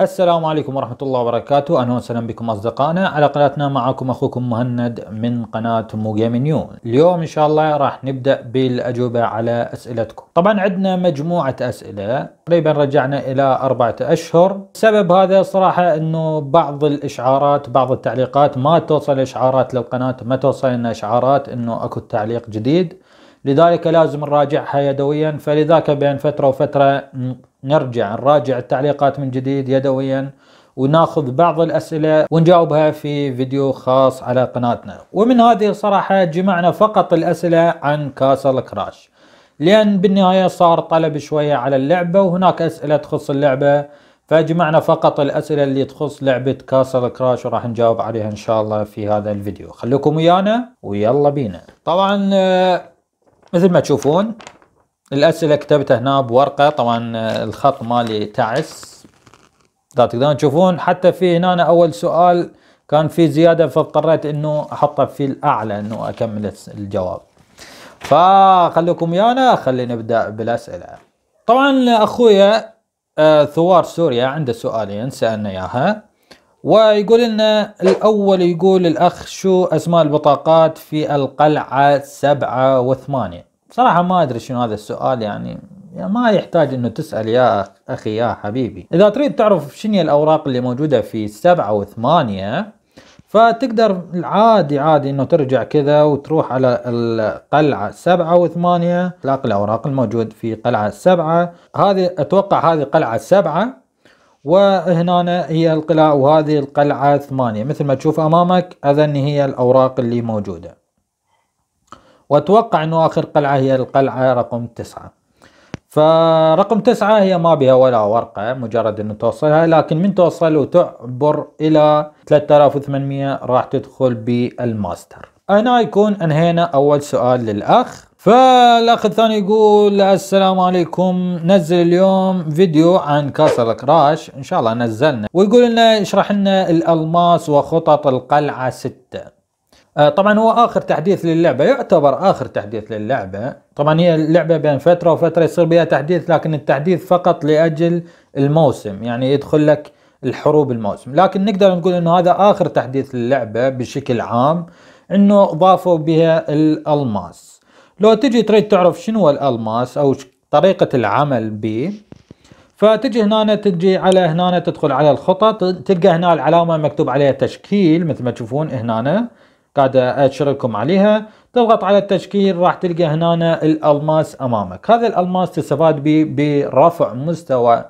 السلام عليكم ورحمة الله وبركاته أهلا وسهلا بكم أصدقائنا على قناتنا معكم أخوكم مهند من قناة مو جيم نيو اليوم إن شاء الله راح نبدأ بالأجوبة على أسئلتكم طبعا عندنا مجموعة أسئلة تقريبا رجعنا إلى أربعة أشهر السبب هذا صراحة أنه بعض الإشعارات بعض التعليقات ما توصل إشعارات للقناة ما توصل لنا إشعارات أنه أكو تعليق جديد لذلك لازم نراجعها يدويا فلذاك بين فترة وفترة نرجع نراجع التعليقات من جديد يدويا وناخذ بعض الأسئلة ونجاوبها في فيديو خاص على قناتنا ومن هذه الصراحة جمعنا فقط الأسئلة عن كاسل كراش لأن بالنهاية صار طلب شوية على اللعبة وهناك أسئلة تخص اللعبة فجمعنا فقط الأسئلة اللي تخص لعبة كاسل كراش وراح نجاوب عليها إن شاء الله في هذا الفيديو خليكم ويانا ويلا بينا طبعا آه، مثل ما تشوفون الاسئله كتبتها هنا بورقه طبعا آه، الخط مالي تعس اذا تقدرون تشوفون حتى في هنا اول سؤال كان في زياده فاضطريت انه احطه في الاعلى انه اكمل الجواب فخليكم ويانا خلينا نبدا بالاسئله طبعا اخويا آه، ثوار سوريا عنده سؤالين سالنا اياها ويقول لنا الأول يقول الأخ شو أسماء البطاقات في القلعة سبعة وثمانية بصراحة ما أدري شنو هذا السؤال يعني ما يحتاج انه تسأل يا اخي يا حبيبي اذا تريد تعرف شنو الاوراق اللي موجودة في سبعة وثمانية فتقدر عادي عادي انه ترجع كذا وتروح على القلعة سبعة وثمانية تلاقي الاوراق الموجود في قلعة سبعة هذه اتوقع هذه قلعة سبعة وهنا هي القلاع وهذه القلعة ثمانية مثل ما تشوف أمامك أذن هي الأوراق اللي موجودة وأتوقع أنه آخر قلعة هي القلعة رقم تسعة فرقم تسعة هي ما بها ولا ورقة مجرد أنه توصلها لكن من توصل وتعبر إلى 3800 راح تدخل بالماستر هنا يكون أنهينا أول سؤال للأخ فالاخ الثاني يقول السلام عليكم نزل اليوم فيديو عن كاس الكراش ان شاء الله نزلنا ويقول لنا اشرح لنا الالماس وخطط القلعه 6 آه، طبعا هو اخر تحديث للعبه يعتبر اخر تحديث للعبه طبعا هي اللعبه بين فتره وفتره يصير بها تحديث لكن التحديث فقط لاجل الموسم يعني يدخل لك الحروب الموسم لكن نقدر نقول انه هذا اخر تحديث للعبه بشكل عام انه ضافوا بها الالماس لو تجي تريد تعرف شنو الالماس او طريقة العمل به فتجي هنا تجي على هنا تدخل على الخطط تلقى هنا العلامة مكتوب عليها تشكيل مثل ما تشوفون هنا قاعد اشير لكم عليها تضغط على التشكيل راح تلقى هنا الالماس امامك هذا الالماس تستفاد به برفع مستوى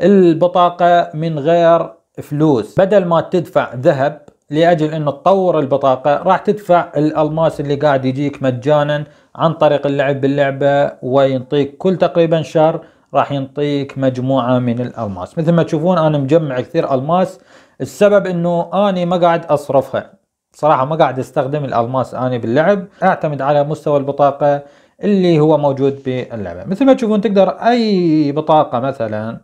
البطاقة من غير فلوس بدل ما تدفع ذهب لاجل انه تطور البطاقه راح تدفع الالماس اللي قاعد يجيك مجانا عن طريق اللعب باللعبه وينطيك كل تقريبا شهر راح ينطيك مجموعه من الالماس مثل ما تشوفون انا مجمع كثير الماس السبب انه اني ما قاعد اصرفها صراحه ما قاعد استخدم الالماس اني باللعب اعتمد على مستوى البطاقه اللي هو موجود باللعبه مثل ما تشوفون تقدر اي بطاقه مثلا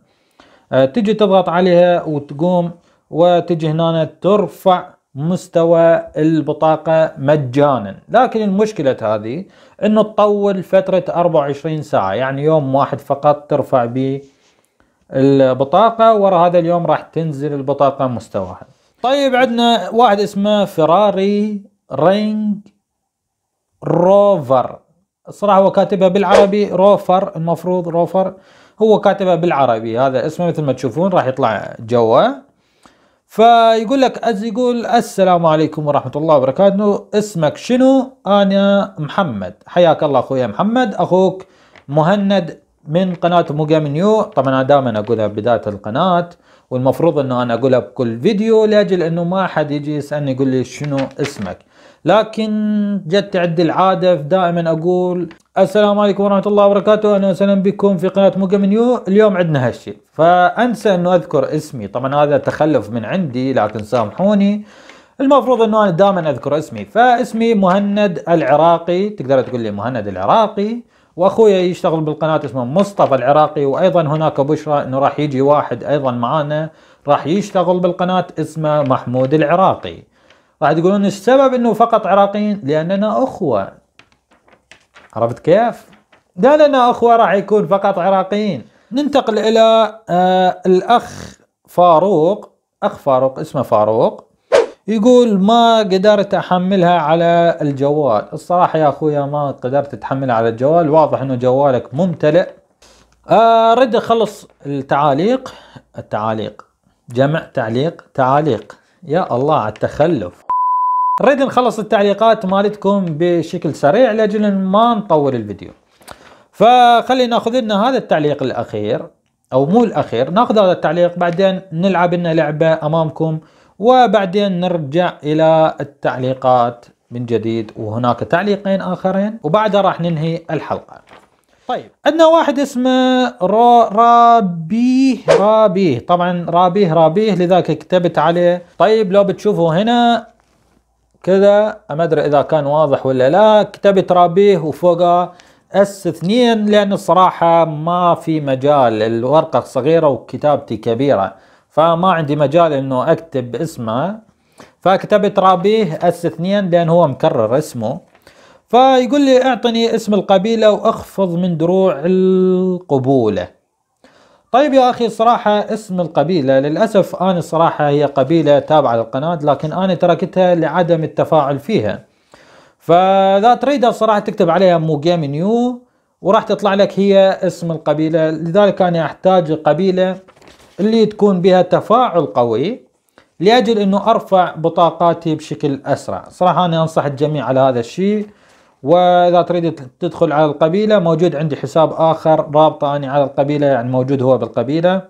آه، تجي تضغط عليها وتقوم وتجي هنا ترفع مستوى البطاقة مجانا لكن المشكلة هذه انه تطول فترة 24 ساعة يعني يوم واحد فقط ترفع به البطاقة ورا هذا اليوم راح تنزل البطاقة مستواها طيب عندنا واحد اسمه فراري رينج روفر الصراحة هو كاتبها بالعربي روفر المفروض روفر هو كاتبها بالعربي هذا اسمه مثل ما تشوفون راح يطلع جوا فيقول لك أز يقول السلام عليكم ورحمة الله وبركاته اسمك شنو أنا محمد حياك الله أخويا محمد أخوك مهند من قناة موجام نيو طبعا أنا دائما أقولها بداية القناة والمفروض أنه أنا أقولها بكل فيديو لأجل أنه ما حد يجي يسألني يقول لي شنو اسمك لكن جت تعد العادة دائما أقول السلام عليكم ورحمة الله وبركاته أهلا وسهلا بكم في قناة موجا منيو اليوم عندنا هالشيء فأنسى أنه أذكر اسمي طبعا هذا تخلف من عندي لكن سامحوني المفروض أنه أنا دائما أذكر اسمي فاسمي مهند العراقي تقدر تقول لي مهند العراقي واخويا يشتغل بالقناه اسمه مصطفى العراقي وايضا هناك بشرى انه راح يجي واحد ايضا معانا راح يشتغل بالقناه اسمه محمود العراقي راح تقولون السبب انه فقط عراقيين لاننا اخوه عرفت كيف؟ لاننا اخوه راح يكون فقط عراقيين ننتقل الى آه الاخ فاروق اخ فاروق اسمه فاروق يقول ما قدرت احملها على الجوال الصراحه يا اخويا ما قدرت تحملها على الجوال واضح انه جوالك ممتلئ اريد آه، اخلص التعاليق التعاليق جمع تعليق تعاليق يا الله على التخلف نريد نخلص التعليقات مالتكم بشكل سريع لاجل ما نطول الفيديو فخلينا ناخذ لنا هذا التعليق الاخير او مو الاخير ناخذ هذا التعليق بعدين نلعب لنا لعبه امامكم وبعدين نرجع الى التعليقات من جديد وهناك تعليقين اخرين وبعدها راح ننهي الحلقه طيب عندنا واحد اسمه رو رابيه رابيه طبعا رابيه رابيه لذلك كتبت عليه طيب لو بتشوفوا هنا كذا ما ادري اذا كان واضح ولا لا كتبت رابيه وفوقه اس اثنين لان الصراحة ما في مجال الورقة صغيرة وكتابتي كبيرة فما عندي مجال انه اكتب اسمه فكتبت رابيه اس اثنين لان هو مكرر اسمه فيقول لي اعطني اسم القبيلة واخفض من دروع القبولة طيب يا أخي الصراحة اسم القبيلة للأسف أنا الصراحة هي قبيلة تابعة للقناة لكن أنا تركتها لعدم التفاعل فيها فإذا تريدها صراحة تكتب عليها مو جيم نيو وراح تطلع لك هي اسم القبيلة لذلك أنا أحتاج قبيلة اللي تكون بها تفاعل قوي لأجل أنه أرفع بطاقاتي بشكل أسرع صراحة أنا أنصح الجميع على هذا الشيء واذا تريد تدخل على القبيله موجود عندي حساب اخر رابطه اني على القبيله يعني موجود هو بالقبيله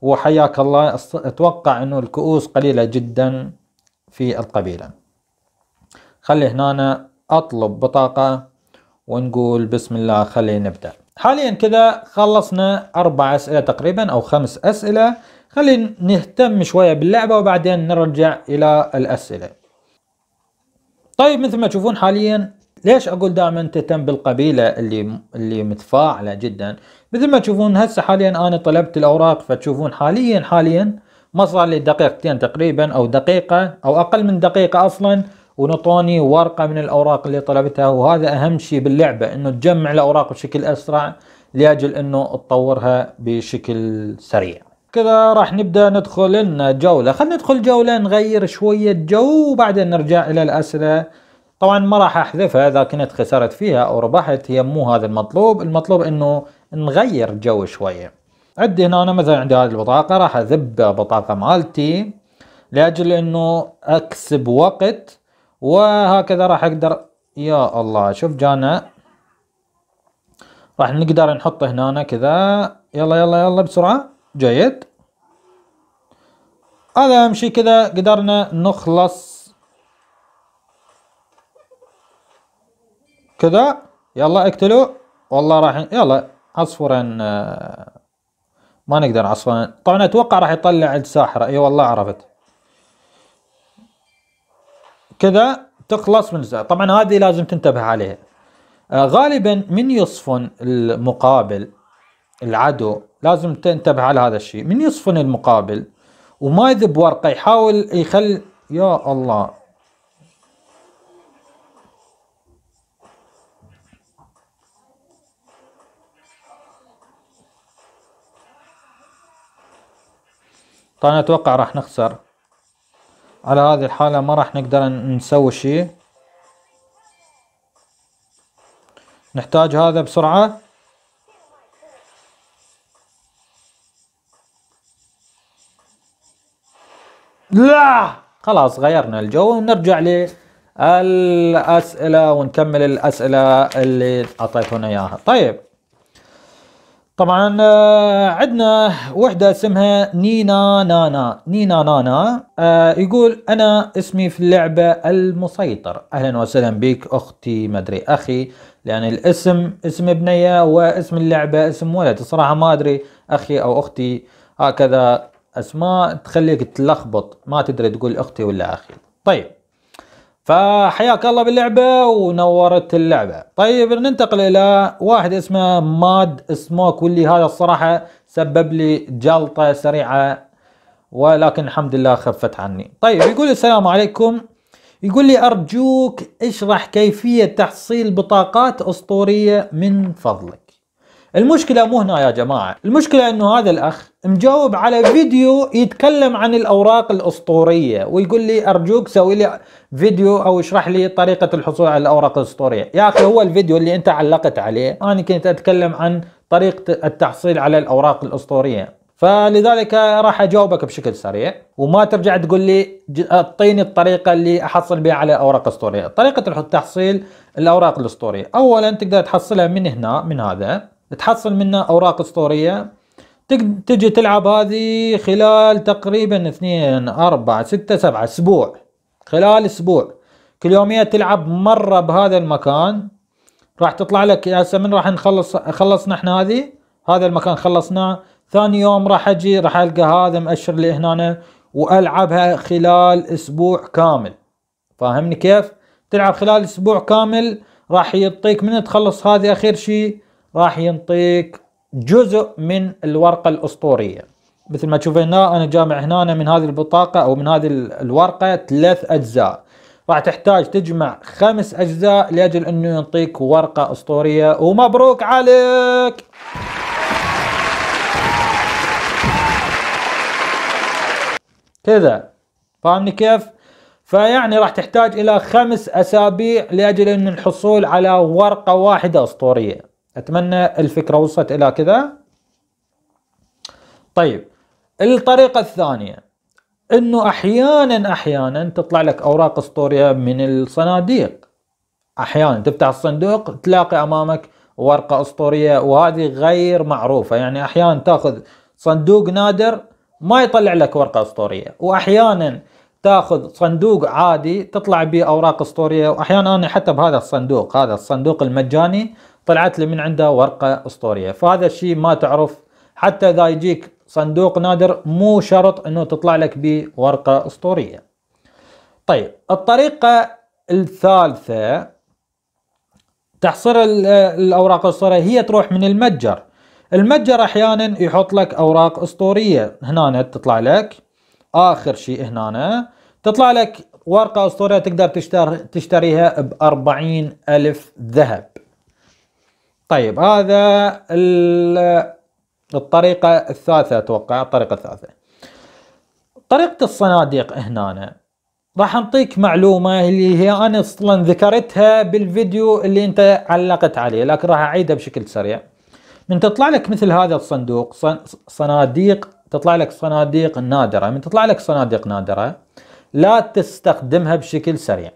وحياك الله اتوقع انه الكؤوس قليله جدا في القبيله خلي هنا اطلب بطاقه ونقول بسم الله خلينا نبدا حاليا كذا خلصنا اربع اسئله تقريبا او خمس اسئله خلي نهتم شويه باللعبه وبعدين نرجع الى الاسئله طيب مثل ما تشوفون حاليا ليش اقول دائما تهتم بالقبيله اللي اللي متفاعله جدا مثل ما تشوفون هسه حاليا انا طلبت الاوراق فتشوفون حاليا حاليا ما صار لي دقيقتين تقريبا او دقيقه او اقل من دقيقه اصلا ونطوني ورقه من الاوراق اللي طلبتها وهذا اهم شيء باللعبه انه تجمع الاوراق بشكل اسرع لاجل انه تطورها بشكل سريع كذا راح نبدا ندخل لنا جوله خلينا ندخل جوله نغير شويه جو وبعدين نرجع الى الاسئله طبعا ما راح احذفها اذا كنت خسرت فيها او ربحت هي مو هذا المطلوب المطلوب انه نغير جو شويه عندي هنا أنا مثلا عندي هذه البطاقه راح اذب بطاقه مالتي لاجل انه اكسب وقت وهكذا راح اقدر يا الله شوف جانا راح نقدر نحط هنا كذا يلا يلا يلا بسرعه جيد هذا اهم شيء كذا قدرنا نخلص كذا يلا اقتلوا والله راح يلا عصفورين آه، ما نقدر عصفورين طبعا اتوقع راح يطلع الساحرة اي والله عرفت كذا تخلص من الساحره طبعا هذه لازم تنتبه عليها آه، غالبا من يصفن المقابل العدو لازم تنتبه على هذا الشيء من يصفن المقابل وما يذب ورقه يحاول يخل يا الله طبعا اتوقع راح نخسر على هذه الحالة ما راح نقدر نسوي شيء نحتاج هذا بسرعة لا خلاص غيرنا الجو ونرجع للأسئلة ونكمل الأسئلة اللي أعطيتونا إياها طيب طبعا آه، عندنا وحده اسمها نينا نانا نينا نانا آه، يقول انا اسمي في اللعبه المسيطر اهلا وسهلا بك اختي مدري اخي لان الاسم اسم بنيه واسم اللعبه اسم ولد الصراحه ما ادري اخي او اختي هكذا اسماء تخليك تلخبط ما تدري تقول اختي ولا اخي طيب فحياك الله باللعبة ونورت اللعبة طيب ننتقل الى واحد اسمه ماد سموك واللي هذا الصراحة سبب لي جلطة سريعة ولكن الحمد لله خفت عني طيب يقول السلام عليكم يقول لي أرجوك اشرح كيفية تحصيل بطاقات أسطورية من فضلك المشكلة مو هنا يا جماعة المشكلة انه هذا الاخ مجاوب على فيديو يتكلم عن الاوراق الاسطورية ويقول لي ارجوك سوي لي فيديو او اشرح لي طريقة الحصول على الاوراق الاسطورية يا اخي هو الفيديو اللي انت علقت عليه انا كنت اتكلم عن طريقة التحصيل على الاوراق الاسطورية فلذلك راح اجاوبك بشكل سريع وما ترجع تقول لي اعطيني الطريقه اللي احصل بها على اوراق اسطوريه، طريقه تحصيل الاوراق الاسطوريه، اولا تقدر تحصلها من هنا من هذا تحصل منه اوراق اسطوريه تجي تلعب هذه خلال تقريبا اثنين اربعة ستة سبعة اسبوع خلال اسبوع كل يومية تلعب مرة بهذا المكان راح تطلع لك هسه من راح نخلص خلصنا احنا هذه هذا المكان خلصناه ثاني يوم راح اجي راح القى هذا مؤشر لي هنا والعبها خلال اسبوع كامل فاهمني كيف؟ تلعب خلال اسبوع كامل راح يعطيك من تخلص هذه اخر شيء راح ينطيك جزء من الورقة الأسطورية مثل ما تشوف هنا أنا جامع هنا من هذه البطاقة أو من هذه الورقة ثلاث أجزاء راح تحتاج تجمع خمس أجزاء لأجل أنه ينطيك ورقة أسطورية ومبروك عليك كذا فاهمني كيف؟ فيعني راح تحتاج إلى خمس أسابيع لأجل أن الحصول على ورقة واحدة أسطورية اتمنى الفكره وصلت الى كذا طيب الطريقه الثانيه انه احيانا احيانا تطلع لك اوراق اسطوريه من الصناديق احيانا تفتح الصندوق تلاقي امامك ورقه اسطوريه وهذه غير معروفه يعني احيانا تاخذ صندوق نادر ما يطلع لك ورقه اسطوريه واحيانا تاخذ صندوق عادي تطلع به اوراق اسطوريه واحيانا انا حتى بهذا الصندوق هذا الصندوق المجاني طلعت لي من عنده ورقة اسطورية فهذا الشيء ما تعرف حتى اذا يجيك صندوق نادر مو شرط انه تطلع لك بورقة اسطورية طيب الطريقة الثالثة تحصير الاوراق الاسطورية هي تروح من المتجر المتجر احيانا يحط لك اوراق اسطورية هنا تطلع لك اخر شيء هنا تطلع لك ورقة اسطورية تقدر تشتر... تشتريها ب ألف ذهب طيب هذا الطريقة الثالثة أتوقع الطريقة الثالثة طريقة الصناديق هنا راح أعطيك معلومة اللي هي أنا أصلا ذكرتها بالفيديو اللي أنت علقت عليه لكن راح أعيدها بشكل سريع من تطلع لك مثل هذا الصندوق صناديق تطلع لك صناديق نادرة من تطلع لك صناديق نادرة لا تستخدمها بشكل سريع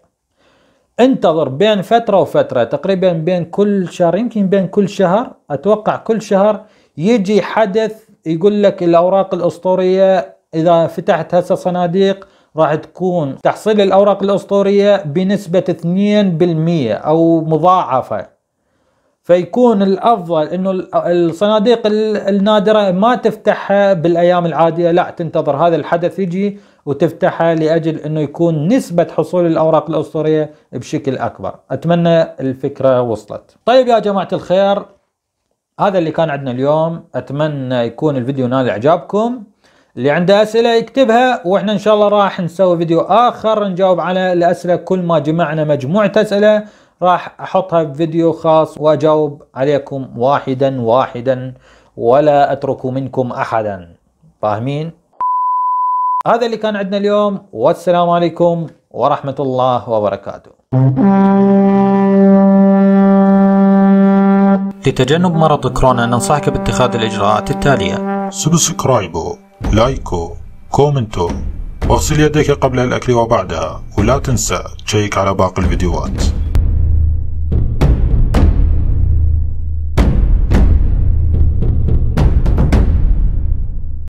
انتظر بين فترة وفترة تقريبا بين كل شهر يمكن بين كل شهر أتوقع كل شهر يجي حدث يقول لك الأوراق الأسطورية إذا فتحت هسه صناديق راح تكون تحصيل الأوراق الأسطورية بنسبة 2% أو مضاعفة فيكون الافضل انه الصناديق النادره ما تفتحها بالايام العاديه لا تنتظر هذا الحدث يجي وتفتحها لاجل انه يكون نسبه حصول الاوراق الاسطوريه بشكل اكبر اتمنى الفكره وصلت طيب يا جماعه الخير هذا اللي كان عندنا اليوم اتمنى يكون الفيديو نال اعجابكم اللي عنده اسئله يكتبها واحنا ان شاء الله راح نسوي فيديو اخر نجاوب على الاسئله كل ما جمعنا مجموعه اسئله راح احطها بفيديو خاص واجاوب عليكم واحدا واحدا ولا اترك منكم احدا فاهمين هذا اللي كان عندنا اليوم والسلام عليكم ورحمة الله وبركاته لتجنب مرض كورونا ننصحك باتخاذ الإجراءات التالية سبسكرايبو لايكو كومنتو واغسل يديك قبل الأكل وبعدها ولا تنسى تشيك على باقي الفيديوهات